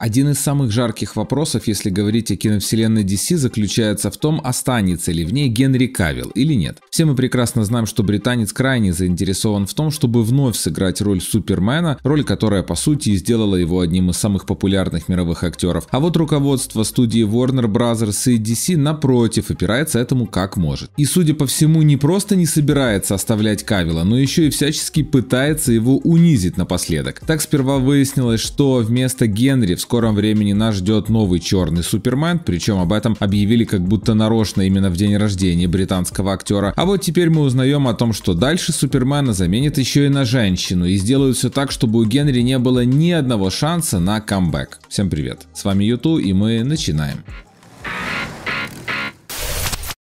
Один из самых жарких вопросов, если говорить о киновселенной DC, заключается в том, останется ли в ней Генри Кавилл или нет. Все мы прекрасно знаем, что британец крайне заинтересован в том, чтобы вновь сыграть роль Супермена, роль, которая по сути и сделала его одним из самых популярных мировых актеров. А вот руководство студии Warner Bros. и DC напротив опирается этому как может. И судя по всему, не просто не собирается оставлять Кавилла, но еще и всячески пытается его унизить напоследок. Так сперва выяснилось, что вместо Генри в скором времени нас ждет новый черный Супермен, причем об этом объявили как будто нарочно именно в день рождения британского актера. А вот теперь мы узнаем о том, что дальше Супермена заменит еще и на женщину и сделают все так, чтобы у Генри не было ни одного шанса на камбэк. Всем привет, с вами Юту и мы начинаем.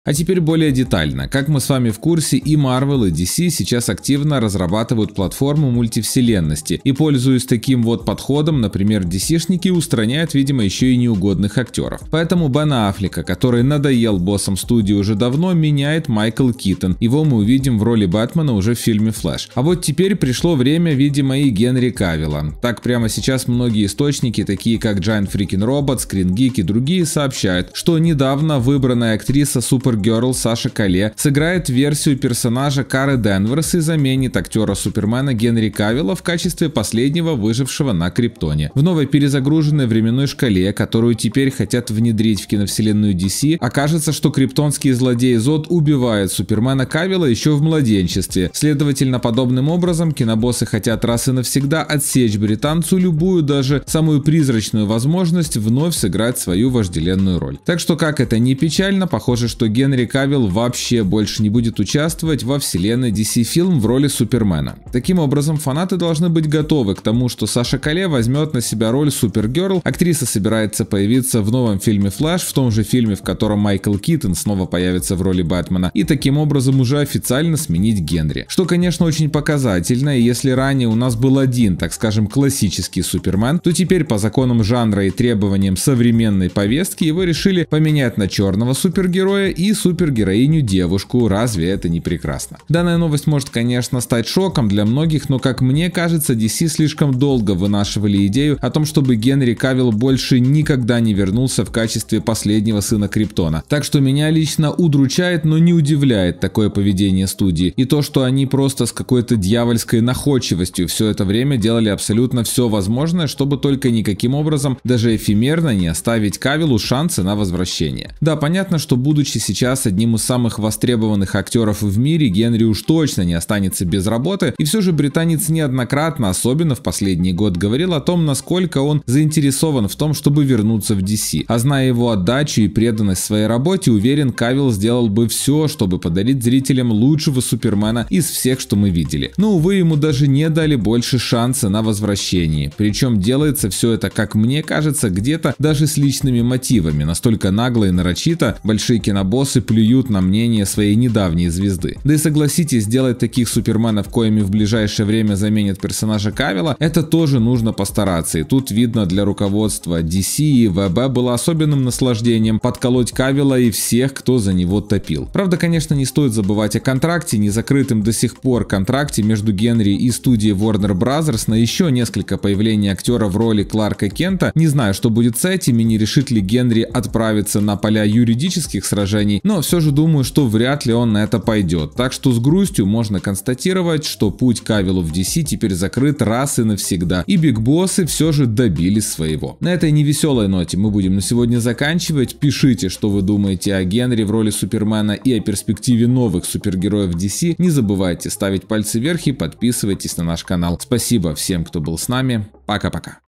А теперь более детально. Как мы с вами в курсе, и Marvel, и DC сейчас активно разрабатывают платформу мультивселенности. И пользуясь таким вот подходом, например, DC-шники устраняют, видимо, еще и неугодных актеров. Поэтому Бена Аффлека, который надоел боссом студии уже давно, меняет Майкл Китон. Его мы увидим в роли Бэтмена уже в фильме «Флэш». А вот теперь пришло время, видимо, и Генри Кавилла. Так прямо сейчас многие источники, такие как Giant Freaking Robot, Screen Geek и другие, сообщают, что недавно выбранная актриса Супер Supergirl Саша Кале сыграет версию персонажа Кары Денверс и заменит актера Супермена Генри Кавилла в качестве последнего выжившего на Криптоне. В новой перезагруженной временной шкале, которую теперь хотят внедрить в киновселенную DC, окажется, что криптонский злодей Зод убивает Супермена Кавилла еще в младенчестве. Следовательно, подобным образом кинобоссы хотят раз и навсегда отсечь британцу любую, даже самую призрачную возможность вновь сыграть свою вожделенную роль. Так что, как это не печально, похоже, что Генри Генри Кавилл вообще больше не будет участвовать во вселенной DC фильм в роли Супермена. Таким образом, фанаты должны быть готовы к тому, что Саша Кале возьмет на себя роль Супергерл. Актриса собирается появиться в новом фильме «Флэш», в том же фильме, в котором Майкл Китон снова появится в роли Бэтмена, и таким образом уже официально сменить Генри. Что, конечно, очень показательно, и если ранее у нас был один, так скажем, классический Супермен, то теперь по законам жанра и требованиям современной повестки его решили поменять на черного супергероя и супергероиню-девушку, разве это не прекрасно? Данная новость может, конечно, стать шоком для многих, но, как мне кажется, DC слишком долго вынашивали идею о том, чтобы Генри Кавилл больше никогда не вернулся в качестве последнего сына Криптона. Так что меня лично удручает, но не удивляет такое поведение студии. И то, что они просто с какой-то дьявольской находчивостью все это время делали абсолютно все возможное, чтобы только никаким образом, даже эфемерно, не оставить Кавилу шансы на возвращение. Да, понятно, что будучи сейчас сейчас одним из самых востребованных актеров в мире, Генри уж точно не останется без работы, и все же британец неоднократно, особенно в последний год, говорил о том, насколько он заинтересован в том, чтобы вернуться в DC. А зная его отдачу и преданность своей работе, уверен, Кавилл сделал бы все, чтобы подарить зрителям лучшего Супермена из всех, что мы видели. Но, увы, ему даже не дали больше шанса на возвращение. Причем делается все это, как мне кажется, где-то даже с личными мотивами. Настолько нагло и нарочито большие кинобоссы носы плюют на мнение своей недавней звезды. Да и согласитесь, делать таких суперменов, коими в ближайшее время заменят персонажа Кавила, это тоже нужно постараться. И тут видно для руководства DC и ВБ было особенным наслаждением подколоть Кавила и всех, кто за него топил. Правда, конечно, не стоит забывать о контракте, не закрытым до сих пор контракте между Генри и студией Warner Bros. на еще несколько появлений актера в роли Кларка Кента. Не знаю, что будет с этим и не решит ли Генри отправиться на поля юридических сражений но все же думаю, что вряд ли он на это пойдет. Так что с грустью можно констатировать, что путь Кавилу в DC теперь закрыт раз и навсегда, и Биг Боссы все же добились своего. На этой невеселой ноте мы будем на сегодня заканчивать. Пишите, что вы думаете о Генри в роли Супермена и о перспективе новых супергероев DC. Не забывайте ставить пальцы вверх и подписывайтесь на наш канал. Спасибо всем, кто был с нами. Пока-пока.